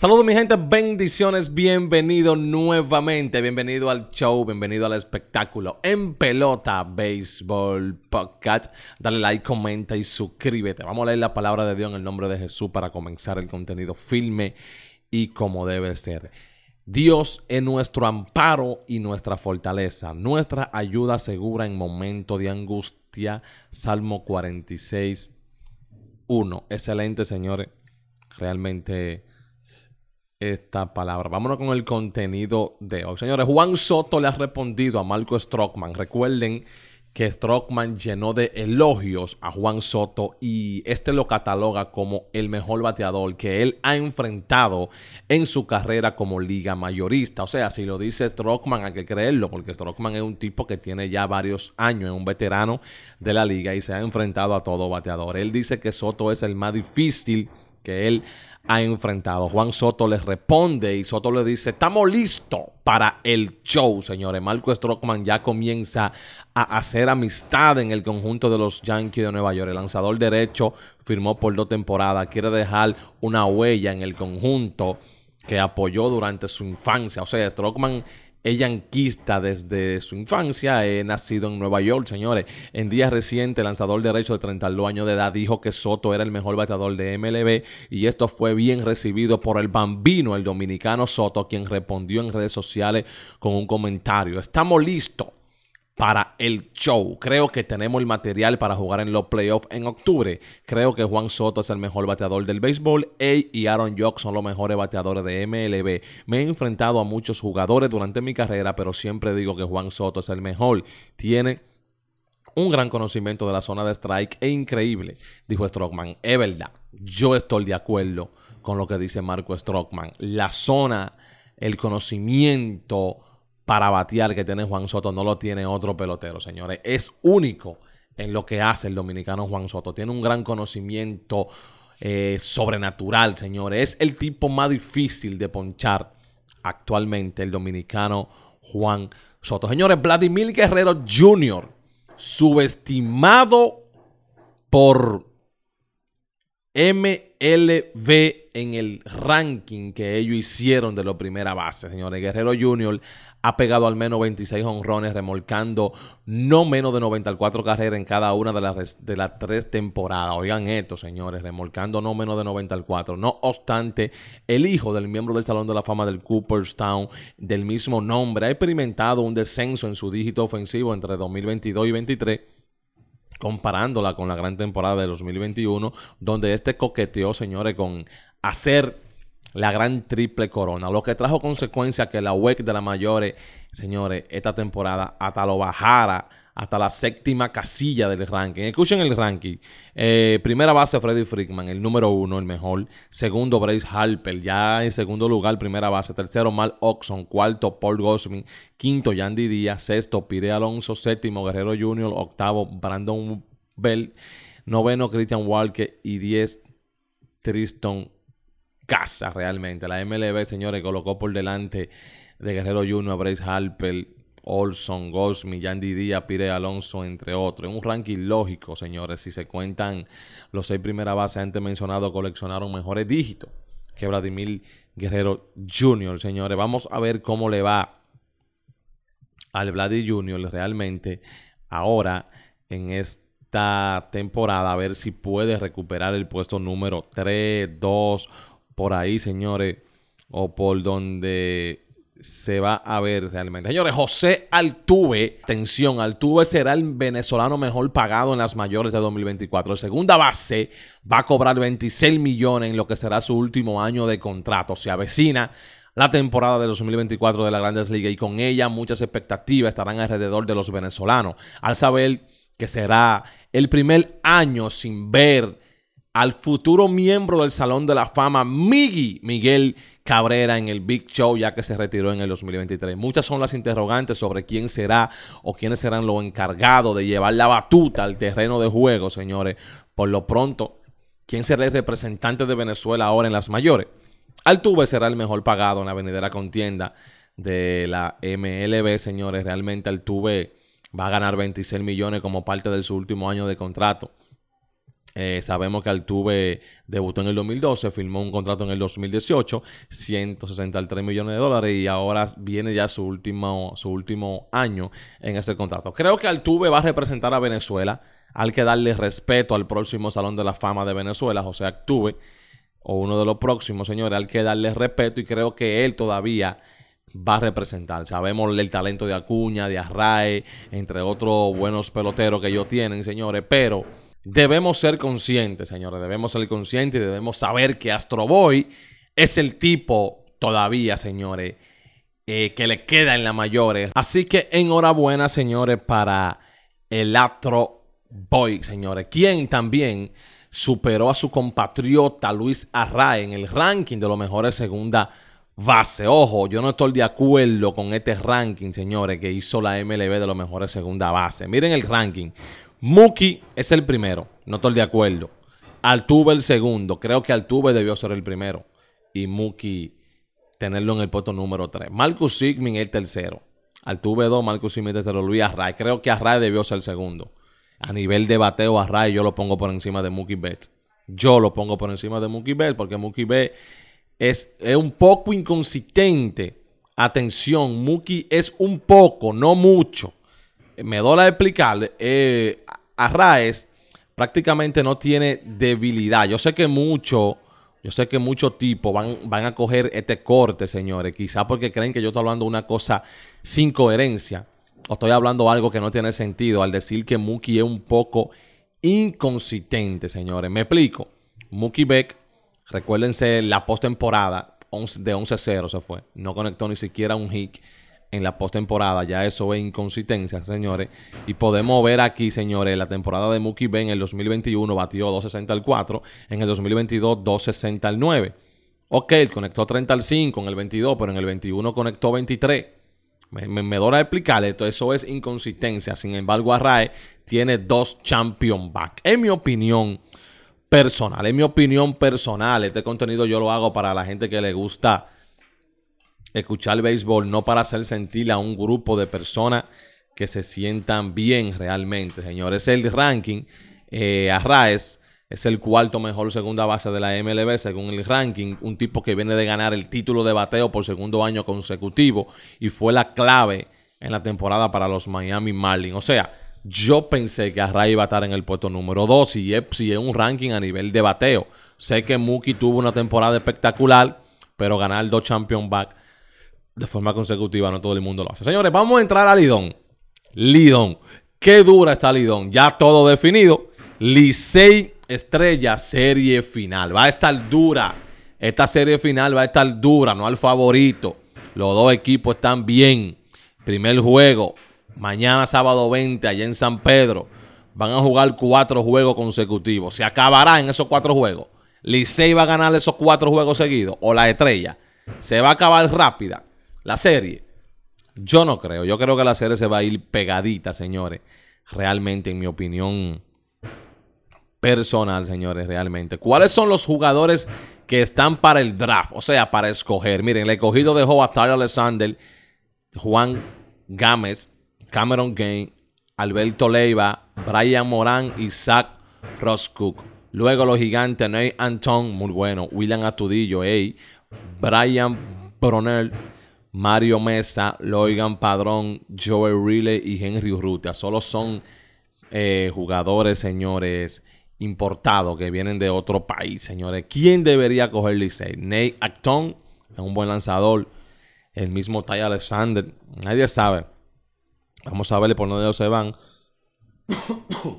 Saludos mi gente, bendiciones, bienvenido nuevamente, bienvenido al show, bienvenido al espectáculo en pelota, béisbol, podcast. Dale like, comenta y suscríbete. Vamos a leer la palabra de Dios en el nombre de Jesús para comenzar el contenido firme y como debe ser. Dios es nuestro amparo y nuestra fortaleza, nuestra ayuda segura en momento de angustia. Salmo 46, 1. Excelente, señores. Realmente esta palabra. Vámonos con el contenido de hoy. Señores, Juan Soto le ha respondido a Marco Strockman. Recuerden que Strockman llenó de elogios a Juan Soto y este lo cataloga como el mejor bateador que él ha enfrentado en su carrera como liga mayorista. O sea, si lo dice Strockman hay que creerlo porque Strockman es un tipo que tiene ya varios años, es un veterano de la liga y se ha enfrentado a todo bateador. Él dice que Soto es el más difícil que él ha enfrentado. Juan Soto les responde y Soto le dice, estamos listos para el show, señores. Marco Strockman ya comienza a hacer amistad en el conjunto de los Yankees de Nueva York. El lanzador derecho firmó por dos temporadas, quiere dejar una huella en el conjunto que apoyó durante su infancia. O sea, Strockman ella yanquista desde su infancia, he nacido en Nueva York, señores. En días recientes, el lanzador derecho de 32 años de edad dijo que Soto era el mejor bateador de MLB y esto fue bien recibido por el bambino, el dominicano Soto, quien respondió en redes sociales con un comentario. Estamos listos para el show. Creo que tenemos el material para jugar en los playoffs en octubre. Creo que Juan Soto es el mejor bateador del béisbol. Él y Aaron Jock son los mejores bateadores de MLB. Me he enfrentado a muchos jugadores durante mi carrera, pero siempre digo que Juan Soto es el mejor. Tiene un gran conocimiento de la zona de strike e increíble, dijo Strockman. Es verdad, yo estoy de acuerdo con lo que dice Marco Strockman. La zona, el conocimiento para batear que tiene Juan Soto no lo tiene otro pelotero, señores. Es único en lo que hace el dominicano Juan Soto. Tiene un gran conocimiento eh, sobrenatural, señores. Es el tipo más difícil de ponchar actualmente el dominicano Juan Soto. Señores, Vladimir Guerrero Jr., subestimado por M. LV en el ranking que ellos hicieron de la primera base, señores. Guerrero Jr. ha pegado al menos 26 honrones, remolcando no menos de 94 carreras en cada una de las, de las tres temporadas. Oigan esto, señores, remolcando no menos de 94. No obstante, el hijo del miembro del Salón de la Fama del Cooperstown, del mismo nombre, ha experimentado un descenso en su dígito ofensivo entre 2022 y 2023 comparándola con la gran temporada de 2021, donde este coqueteó, señores, con hacer la gran triple corona, lo que trajo consecuencia que la UEC de la mayores, señores, esta temporada hasta lo bajara hasta la séptima casilla del ranking. Escuchen el ranking. Eh, primera base, Freddy Frickman, el número uno, el mejor. Segundo, Bryce Harper, ya en segundo lugar, primera base. Tercero, Mal Oxon. Cuarto, Paul Gosmin. Quinto, Yandy Díaz. Sexto, Pire Alonso. Séptimo, Guerrero Jr. Octavo, Brandon Bell. Noveno, Christian Walker. Y diez, Tristan Casa, realmente. La MLB, señores, colocó por delante de Guerrero Jr. a Bryce Harper Olson, Goldsmith, Yandy Díaz, Pire Alonso, entre otros. Es un ranking lógico, señores, si se cuentan los seis primeras bases antes mencionados, coleccionaron mejores dígitos que Vladimir Guerrero Jr., señores. Vamos a ver cómo le va al Vladi Jr. realmente ahora en esta temporada, a ver si puede recuperar el puesto número 3, 2, por ahí, señores, o por donde se va a ver realmente. Señores, José Altuve, atención, Altuve será el venezolano mejor pagado en las mayores de 2024. segunda base va a cobrar 26 millones en lo que será su último año de contrato. Se avecina la temporada de 2024 de la Grandes Ligas y con ella muchas expectativas estarán alrededor de los venezolanos. Al saber que será el primer año sin ver al futuro miembro del Salón de la Fama, Miggy Miguel Cabrera, en el Big Show, ya que se retiró en el 2023. Muchas son las interrogantes sobre quién será o quiénes serán los encargados de llevar la batuta al terreno de juego, señores. Por lo pronto, ¿quién será el representante de Venezuela ahora en las mayores? Altuve será el mejor pagado en la venidera contienda de la MLB, señores. Realmente Altuve va a ganar 26 millones como parte de su último año de contrato. Eh, sabemos que Altuve debutó en el 2012, firmó un contrato en el 2018, 163 millones de dólares y ahora viene ya su último, su último año en ese contrato. Creo que Altuve va a representar a Venezuela. al que darle respeto al próximo Salón de la Fama de Venezuela, José Altuve, o uno de los próximos, señores. al que darle respeto y creo que él todavía va a representar. Sabemos el talento de Acuña, de Arrae, entre otros buenos peloteros que ellos tienen, señores, pero debemos ser conscientes, señores, debemos ser conscientes y debemos saber que Astro Boy es el tipo todavía, señores, eh, que le queda en la mayores. Así que enhorabuena, señores, para el Astro Boy, señores, quien también superó a su compatriota Luis Arra en el ranking de los mejores segunda base. Ojo, yo no estoy de acuerdo con este ranking, señores, que hizo la MLB de los mejores segunda base. Miren el ranking. Muki es el primero, no estoy de acuerdo. Altuve el segundo, creo que Altuve debió ser el primero. Y Muki tenerlo en el puesto número 3. Marcus Sigmin el tercero. Altuve 2, Marcus Sigmin tercero. Luis Array, creo que Array debió ser el segundo. A nivel de bateo, Array yo lo pongo por encima de Muki Betts. Yo lo pongo por encima de Muki Betts porque Muki Betts es, es un poco inconsistente. Atención, Muki es un poco, no mucho me dola explicarle, eh, a Arraes prácticamente no tiene debilidad. Yo sé que mucho, yo sé que muchos tipos van, van a coger este corte, señores, quizás porque creen que yo estoy hablando una cosa sin coherencia o estoy hablando algo que no tiene sentido al decir que Muki es un poco inconsistente, señores. Me explico. Muki Beck, recuérdense la postemporada de 11-0 se fue, no conectó ni siquiera un hit en la postemporada. Ya eso es inconsistencia, señores. Y podemos ver aquí, señores, la temporada de Mookie Ben en el 2021 batió 260 en el 2022 260 al 9. Ok, conectó 30 al 5 en el 22, pero en el 21 conectó 23. Me, dora explicarle esto, eso es inconsistencia. Sin embargo, Arrae tiene dos champion back. En mi opinión personal, es mi opinión personal, este contenido yo lo hago para la gente que le gusta escuchar béisbol no para hacer sentir a un grupo de personas que se sientan bien realmente, señores. El ranking, eh, Arraes es el cuarto mejor segunda base de la MLB según el ranking. Un tipo que viene de ganar el título de bateo por segundo año consecutivo y fue la clave en la temporada para los Miami Marlins. O sea, yo pensé que Arraes iba a estar en el puesto número 2 y es, si un ranking a nivel de bateo. Sé que Mookie tuvo una temporada espectacular, pero ganar dos champion Back de forma consecutiva, no todo el mundo lo hace. Señores, vamos a entrar a Lidón. Lidón. ¿Qué dura está Lidón? Ya todo definido. Licey Estrella, serie final. Va a estar dura. Esta serie final va a estar dura, no al favorito. Los dos equipos están bien. Primer juego, mañana sábado 20, allá en San Pedro. Van a jugar cuatro juegos consecutivos. Se acabará en esos cuatro juegos. Licey va a ganar esos cuatro juegos seguidos. O la estrella. Se va a acabar rápida. La serie. Yo no creo. Yo creo que la serie se va a ir pegadita, señores. Realmente, en mi opinión personal, señores, realmente. ¿Cuáles son los jugadores que están para el draft? O sea, para escoger. Miren, el escogido dejó a Tyler Alexander, Juan Gámez, Cameron Gain, Alberto Leiva, Brian Morán y Zach Roscook. Luego los gigantes, Ney Anton, muy bueno. William Atudillo, ey. Brian Bronel, Mario Mesa, Loigan Padrón, Joey Riley y Henry Urrutia. Solo son eh, jugadores, señores, importados que vienen de otro país, señores. ¿Quién debería coger Licey? Nate Acton, es un buen lanzador. El mismo Ty Alexander. Nadie sabe. Vamos a verle por dónde ellos se van.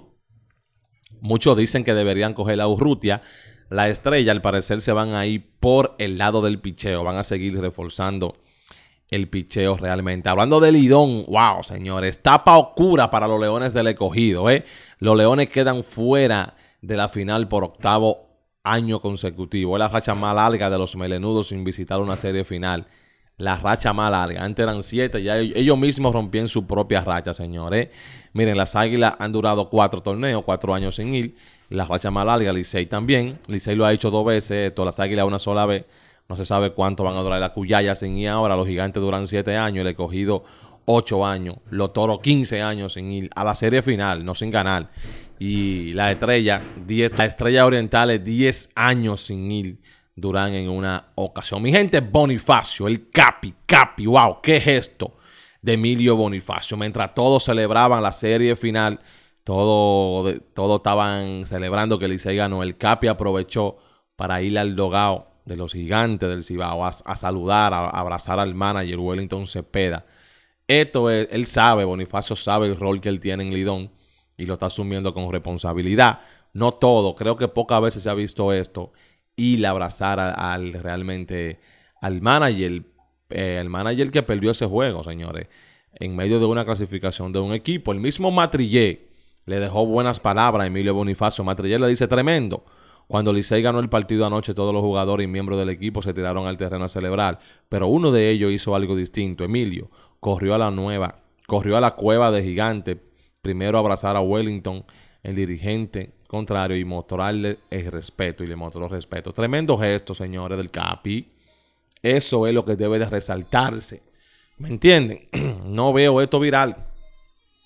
Muchos dicen que deberían coger a Urrutia. La estrella, al parecer, se van a ir por el lado del picheo. Van a seguir reforzando el picheo realmente. Hablando de Lidón, wow, señores, tapa oscura para los Leones del Escogido, ¿eh? Los Leones quedan fuera de la final por octavo año consecutivo. Es la racha más larga de los melenudos sin visitar una serie final. La racha más larga. Antes eran siete, ya ellos mismos rompían su propia racha, señores. Miren, las águilas han durado cuatro torneos, cuatro años sin ir. La racha más larga, Licey también. Licey lo ha hecho dos veces, esto, las águilas una sola vez. No se sabe cuánto van a durar La cuyayas sin ir ahora. Los gigantes duran 7 años, el cogido 8 años, los toros 15 años sin ir a la serie final, no sin ganar. Y la estrella, la estrella oriental 10 años sin ir. Durán en una ocasión. Mi gente, Bonifacio, el Capi, Capi, wow, qué gesto de Emilio Bonifacio. Mientras todos celebraban la serie final, todos todo estaban celebrando que Licey ganó. El Capi aprovechó para ir al dogao de los gigantes del Cibao, a, saludar, a, abrazar al manager Wellington Cepeda. Esto él sabe, Bonifacio sabe el rol que él tiene en Lidón y lo está asumiendo con responsabilidad. No todo, creo que pocas veces se ha visto esto y le abrazar al realmente al manager, el eh, manager que perdió ese juego, señores, en medio de una clasificación de un equipo. El mismo Matrillé le dejó buenas palabras a Emilio Bonifacio. Matrillé le dice tremendo. Cuando Licey ganó el partido anoche, todos los jugadores y miembros del equipo se tiraron al terreno a celebrar, pero uno de ellos hizo algo distinto. Emilio corrió a la nueva, corrió a la cueva de gigante, primero abrazar a Wellington, el dirigente contrario, y mostrarle el respeto, y le mostró respeto. Tremendo gesto, señores del Capi. Eso es lo que debe de resaltarse. ¿Me entienden? No veo esto viral.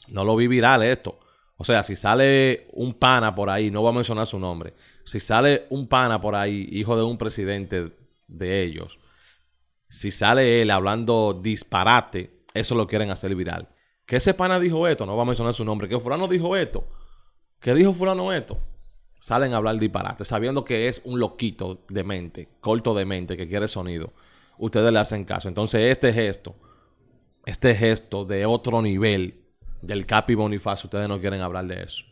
No lo vi viral esto. O sea, si sale un pana por ahí, no va a mencionar su nombre, si sale un pana por ahí, hijo de un presidente de ellos, si sale él hablando disparate, eso lo quieren hacer viral. ¿Qué ese pana dijo esto, no va a mencionar su nombre, ¿Qué fulano dijo esto, ¿Qué dijo fulano esto. Salen a hablar disparate, sabiendo que es un loquito de mente, corto de mente, que quiere sonido. Ustedes le hacen caso. Entonces, este gesto, este gesto de otro nivel, del Capi Bonifacio, ustedes no quieren hablar de eso.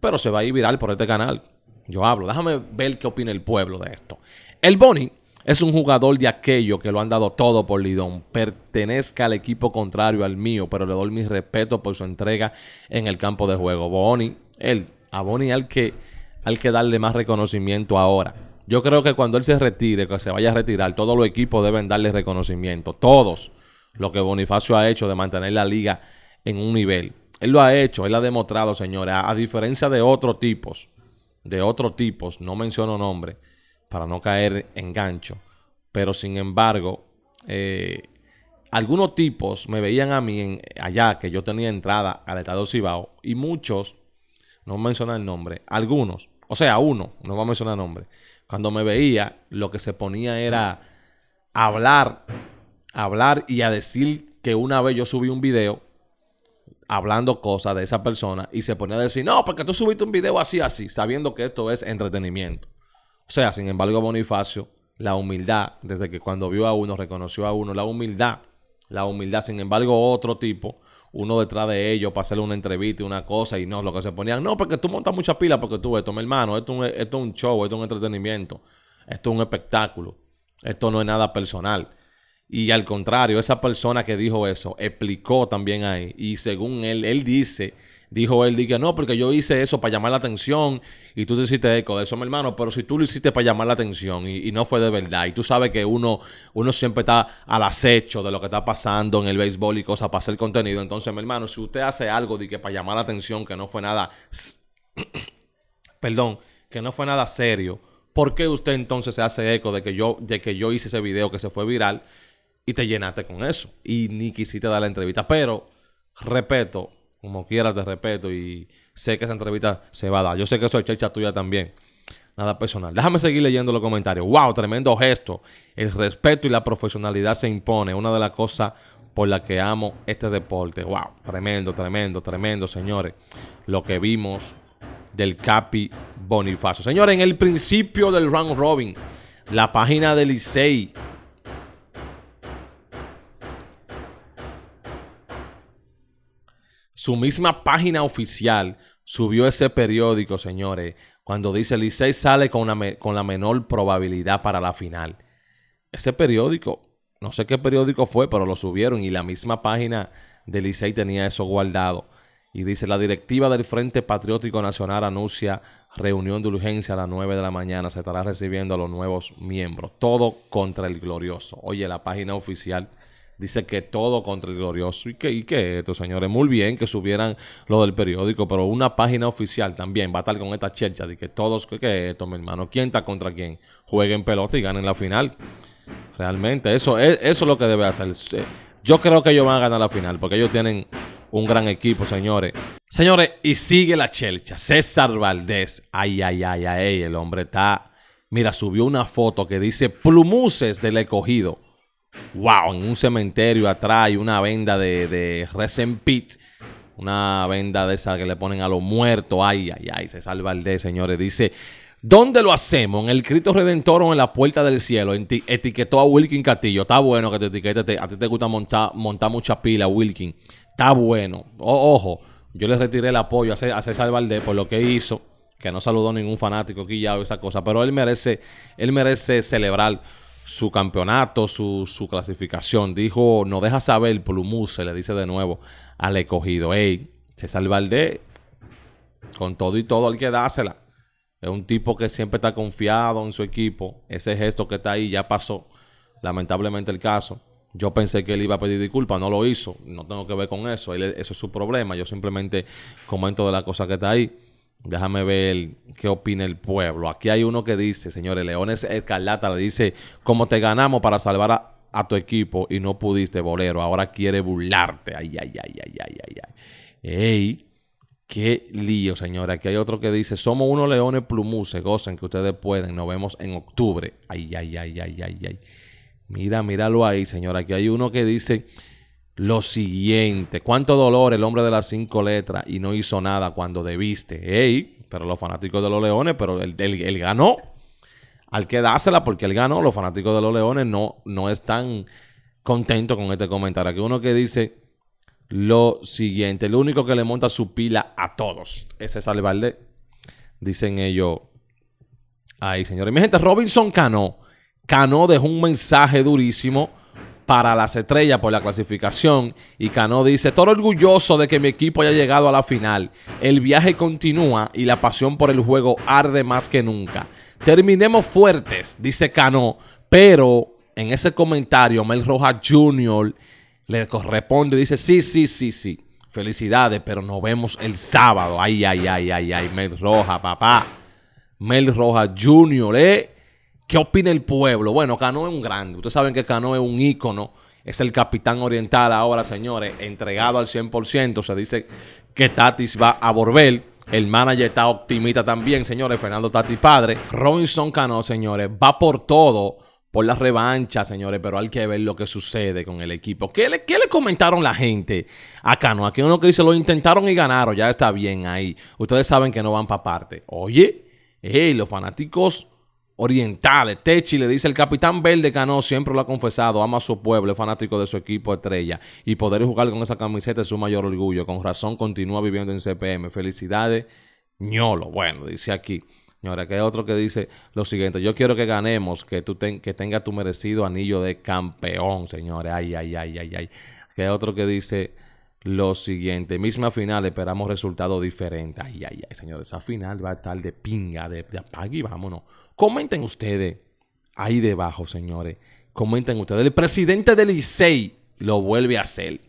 Pero se va a ir viral por este canal. Yo hablo, déjame ver qué opina el pueblo de esto. El Boni es un jugador de aquello que lo han dado todo por Lidón. Pertenezca al equipo contrario al mío, pero le doy mi respeto por su entrega en el campo de juego. Boni, a Boni al que, al que darle más reconocimiento ahora. Yo creo que cuando él se retire, que se vaya a retirar, todos los equipos deben darle reconocimiento. Todos. Lo que Bonifacio ha hecho de mantener la liga en un nivel. Él lo ha hecho, él ha demostrado, señores, a, diferencia de otros tipos, de otros tipos, no menciono nombre, para no caer en gancho. Pero sin embargo, eh, algunos tipos me veían a mí allá, que yo tenía entrada al estado Cibao, y muchos, no menciona el nombre, algunos, o sea, uno, no va a mencionar nombre, cuando me veía, lo que se ponía era hablar, hablar y a decir que una vez yo subí un video hablando cosas de esa persona y se ponía a decir, no, porque tú subiste un video así, así, sabiendo que esto es entretenimiento. O sea, sin embargo, Bonifacio, la humildad, desde que cuando vio a uno, reconoció a uno, la humildad, la humildad, sin embargo, otro tipo, uno detrás de ellos para hacerle una entrevista y una cosa y no, lo que se ponían, no, porque tú montas muchas pilas porque tú, esto, mi hermano, esto, esto es un show, esto es un entretenimiento, esto es un espectáculo, esto no es nada personal. Y al contrario, esa persona que dijo eso explicó también ahí. Y según él, él dice, dijo él, dije, no, porque yo hice eso para llamar la atención y tú te hiciste eco de eso, mi hermano. Pero si tú lo hiciste para llamar la atención y, no fue de verdad, y tú sabes que uno, uno siempre está al acecho de lo que está pasando en el béisbol y cosas para hacer contenido. Entonces, mi hermano, si usted hace algo de que para llamar la atención, que no fue nada, perdón, que no fue nada serio. ¿Por qué usted entonces se hace eco de que yo, de que yo hice ese video que se fue viral y te llenaste con eso. Y ni quisiste dar la entrevista. Pero, respeto, como quieras te respeto y sé que esa entrevista se va a dar. Yo sé que eso es tuya también. Nada personal. Déjame seguir leyendo los comentarios. ¡Wow! Tremendo gesto. El respeto y la profesionalidad se impone. Una de las cosas por las que amo este deporte. ¡Wow! Tremendo, tremendo, tremendo, señores. Lo que vimos del Capi Bonifacio. Señores, en el principio del round robin, la página del Licey Su misma página oficial subió ese periódico, señores, cuando dice Licey sale con, la menor probabilidad para la final. Ese periódico, no sé qué periódico fue, pero lo subieron y la misma página de Licey tenía eso guardado. Y dice, la directiva del Frente Patriótico Nacional anuncia reunión de urgencia a las 9 de la mañana. Se estará recibiendo a los nuevos miembros. Todo contra el glorioso. Oye, la página oficial Dice que todo contra el glorioso y que, y que estos señores, muy bien que subieran lo del periódico, pero una página oficial también va a estar con esta chelcha de que todos, que, que esto, mi hermano, quién está contra quién, jueguen pelota y ganen la final. Realmente, eso es, eso lo que debe hacer. Eh, yo creo que ellos van a ganar la final porque ellos tienen un gran equipo, señores. Señores, y sigue la chelcha. César Valdés. Ay, ay, ay, ay, el hombre está. Mira, subió una foto que dice Plumuses del escogido wow, en un cementerio atrás hay una venda de, de Resen Una venda de esa que le ponen a los muertos. Ay, ay, ay, se salva el de, señores. Dice, ¿dónde lo hacemos? ¿En el Cristo Redentor o en la Puerta del Cielo? etiquetó a Wilkin Castillo. Está bueno que te etiquete. A ti te gusta montar, montar mucha pila, Wilkin. Está bueno. ojo, yo le retiré el apoyo a, a César Valdés por lo que hizo. Que no saludó ningún fanático ya esa cosa. Pero él merece, él merece celebrar su campeonato, su, su clasificación. Dijo, no deja saber, Plumus, se le dice de nuevo al escogido. Ey, César Valdés, con todo y todo al que dársela. Es un tipo que siempre está confiado en su equipo. Ese gesto que está ahí ya pasó. Lamentablemente el caso. Yo pensé que él iba a pedir disculpas, no lo hizo. No tengo que ver con eso. eso es su problema. Yo simplemente comento de la cosa que está ahí. Déjame ver qué opina el pueblo. Aquí hay uno que dice, señores, Leones Escarlata le dice, como te ganamos para salvar a, tu equipo y no pudiste, bolero, ahora quiere burlarte. Ay, ay, ay, ay, ay, ay, ay. Ey, qué lío, señores. Aquí hay otro que dice, somos unos leones se gocen que ustedes pueden, nos vemos en octubre. Ay, ay, ay, ay, ay, ay. Mira, míralo ahí, señora. Aquí hay uno que dice, lo siguiente. Cuánto dolor el hombre de las cinco letras y no hizo nada cuando debiste. Ey, pero los fanáticos de los leones, pero él, ganó. Al que dásela porque él ganó, los fanáticos de los leones no, no están contentos con este comentario. Aquí uno que dice lo siguiente. El único que le monta su pila a todos es César Dicen ellos. Ahí, señores. Mi gente, Robinson Cano. Cano dejó un mensaje durísimo para las estrellas por la clasificación. Y Cano dice, todo orgulloso de que mi equipo haya llegado a la final. El viaje continúa y la pasión por el juego arde más que nunca. Terminemos fuertes, dice Cano, pero en ese comentario Mel Rojas Jr. le corresponde, dice, sí, sí, sí, sí. Felicidades, pero nos vemos el sábado. Ay, ay, ay, ay, ay, Mel Rojas, papá. Mel Rojas Jr., ¿eh? ¿Qué opina el pueblo? Bueno, Cano es un grande. Ustedes saben que Cano es un ícono. Es el capitán oriental ahora, señores. Entregado al 100%. Se dice que Tatis va a volver. El manager está optimista también, señores. Fernando Tatis padre. Robinson Cano, señores, va por todo. Por la revancha, señores. Pero hay que ver lo que sucede con el equipo. ¿Qué le, le comentaron la gente a Cano? Aquí uno que dice, lo intentaron y ganaron. Ya está bien ahí. Ustedes saben que no van para parte. Oye, hey, los fanáticos orientales. Techi le dice, el capitán verde Cano siempre lo ha confesado, ama a su pueblo, es fanático de su equipo estrella y poder jugar con esa camiseta es su mayor orgullo. Con razón continúa viviendo en CPM. Felicidades, ñolo. Bueno, dice aquí. Señora, que hay otro que dice lo siguiente, yo quiero que ganemos, que tú que tenga tu merecido anillo de campeón, señores. Ay, ay, ay, ay, ay. Que hay otro que dice, lo siguiente. Misma final, esperamos resultados diferentes. Ay, ay, ay, señores, esa final va a estar de pinga, de, y vámonos. Comenten ustedes ahí debajo, señores. Comenten ustedes. El presidente del ICEI lo vuelve a hacer.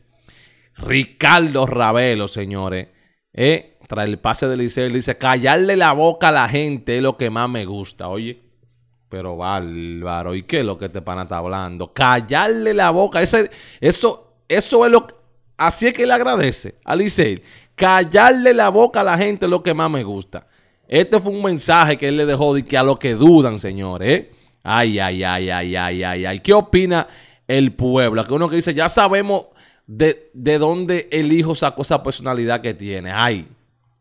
Ricardo Ravelo, señores. Eh, tras el pase del ICEI, le dice: callarle la boca a la gente es lo que más me gusta, oye. Pero bárbaro, ¿y qué es lo que este pana está hablando? Callarle la boca. Ese, eso, eso es lo que Así es que le agradece a Licey. Callarle la boca a la gente lo que más me gusta. Este fue un mensaje que él le dejó de que a los que dudan, señores. ¿eh? Ay, ay, ay, ay, ay, ay, ay. ¿Qué opina el pueblo? Que uno que dice, ya sabemos de, de dónde el hijo sacó esa personalidad que tiene. Ay,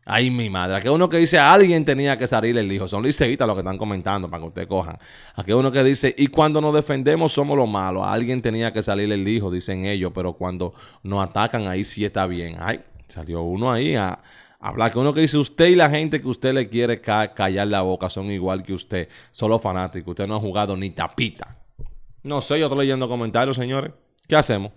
Ay, mi madre. Aquí uno que dice, alguien tenía que salir el hijo. Son liceitas los que están comentando para que usted coja Aquí uno que dice, y cuando nos defendemos somos los malos. Alguien tenía que salir el hijo, dicen ellos, pero cuando nos atacan ahí sí está bien. Ay, salió uno ahí a, hablar. Que uno que dice, usted y la gente que usted le quiere callar la boca son igual que usted. Solo fanático. Usted no ha jugado ni tapita. No sé, yo estoy leyendo comentarios, señores. ¿Qué hacemos?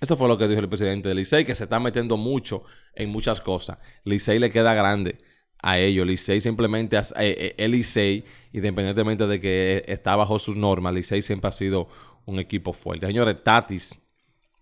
Eso fue lo que dijo el presidente de Licey, que se está metiendo mucho en muchas cosas. Licey le queda grande a ellos. Licey simplemente, el eh, eh, Licey, independientemente de que está bajo sus normas, Licey siempre ha sido un equipo fuerte. Señores, Tatis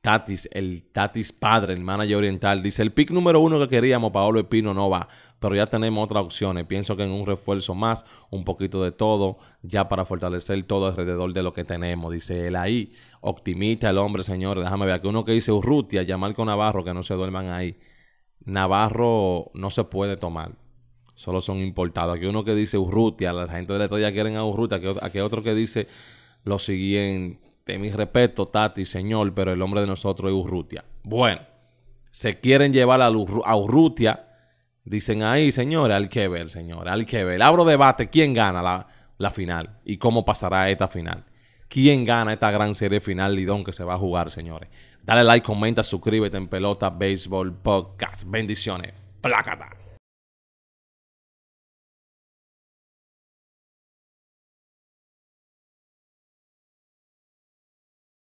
Tatis, el Tatis padre, el manager oriental, dice, el pick número uno que queríamos, Paolo Espino, no va, pero ya tenemos otras opciones. Pienso que en un refuerzo más, un poquito de todo, ya para fortalecer todo alrededor de lo que tenemos, dice él ahí. Optimista el hombre, señores, déjame ver, aquí uno que dice Urrutia, llamar con Navarro, que no se duerman ahí. Navarro no se puede tomar, solo son importados. Aquí uno que dice Urrutia, la gente de la estrella quieren a Urrutia, aquí, aquí otro que dice lo siguiente mi respeto, Tati, señor, pero el hombre de nosotros es Urrutia. Bueno, se quieren llevar a, Urrutia. Dicen ahí, señores, al que ver, señor, al que ver. Abro debate, ¿quién gana la, final? ¿Y cómo pasará esta final? ¿Quién gana esta gran serie final, Lidón, que se va a jugar, señores? Dale like, comenta, suscríbete en Pelota Béisbol Podcast. Bendiciones. Plácata.